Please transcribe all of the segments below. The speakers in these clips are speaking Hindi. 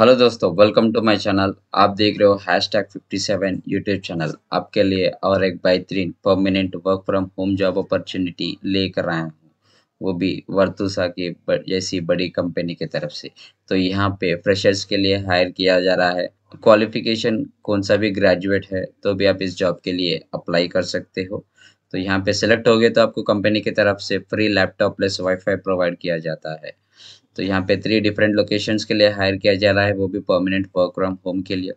हेलो दोस्तों वेलकम टू माय चैनल आप देख रहे हो hashtag fifty seven YouTube channel आपके लिए और एक बेहतरीन permanent work from home job opportunity लेकर आया हूँ वो भी वर्तूसा की जैसी बड़ी कंपनी की तरफ से तो यहाँ पे फ्रेशर्स के लिए हायर किया जा रहा है क्वालिफिकेशन कौन सा भी ग्रेजुएट है तो भी आप इस जॉब के लिए अप्लाई कर सकते हो तो यहाँ पे सेलेक्ट हो गए तो आपको कंपनी की तरफ से free laptop plus WiFi provide किया जाता है तो यहाँ पे थ्री डिफरेंट लोकेशंस के लिए हायर किया जा रहा है वो भी परमानेंट वर्क फ्रॉम होम के लिए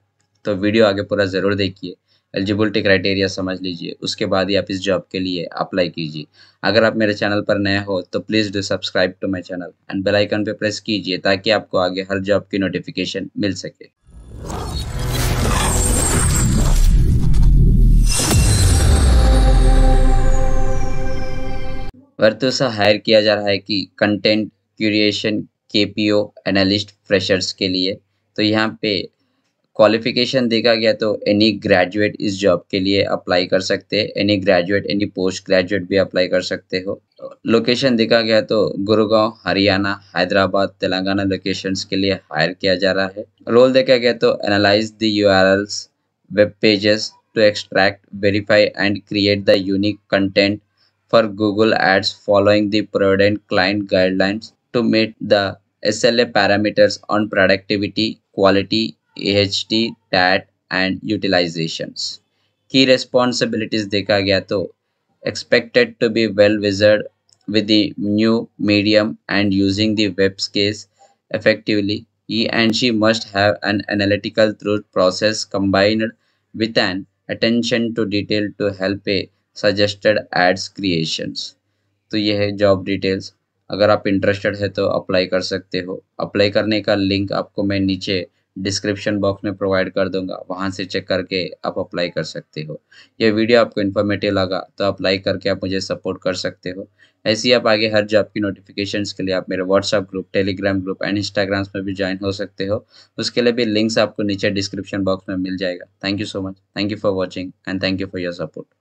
तो वीडियो आगे पूरा ज़रूर देखिए एलिजिबिलिटी क्राइटेरिया समझ लीजिए उसके बाद ही आप इस जॉब के लिए अप्लाई कीजिए अगर आप मेरे चैनल पर नए हो तो please do subscribe to my channel and bell icon पे प्रेस कीजिए ताकि आपको आगे हर जॉब की नोटिफिकेशन मिल सके वर्तुसा हायर किया जा रहा है कि कंटेंट क्यूरिएशन ओ एनालिस्ट फ्रेशर्स के लिए तो यहाँ पे क्वालिफिकेशन देखा गया तो एनी ग्रेजुएट इस जॉब के लिए अप्लाई कर सकते हैं any graduate any post graduate भी अप्लाई कर सकते हो लोकेशन देखा गया तो गुरुगांव हरियाणा हैदराबाद तेलंगाना लोकेशंस के लिए हायर किया जा रहा है रोल देखा गया तो analyse the you web pages to extract verify and create the unique content for Google ads following the provident client guidelines to meet the SLA parameters on productivity, quality, AHT, TAT, and utilizations. Key responsibilities देखा गया तो expected to be well wizard with the new medium and using the web case effectively. He and she must have an analytical thought process combined with an attention to detail to help a suggested ads creations. तो ये है job details. अगर आप इंटरेस्टेड है तो अप्लाई कर सकते हो अप्लाई करने का लिंक आपको मैं नीचे डिस्क्रिप्शन बॉक्स में प्रोवाइड कर दूंगा वहां से चेक करके आप अप्लाई कर सकते हो यह वीडियो आपको इन्फॉर्मेटिव लगा तो अप्लाई करके आप मुझे सपोर्ट कर सकते हो ऐसे ही आप आगे हर जॉब की नोटिफिकेशंस के लिए आप मेरे WhatsApp group Telegram group and Instagrams में भी ज्वाइन हो सकते हो उसके लिए भी लिंक्स आपको नीचे डिस्क्रिप्शन बॉक्स में मिल जाएगा thank you so much thank you for watching and thank you for your support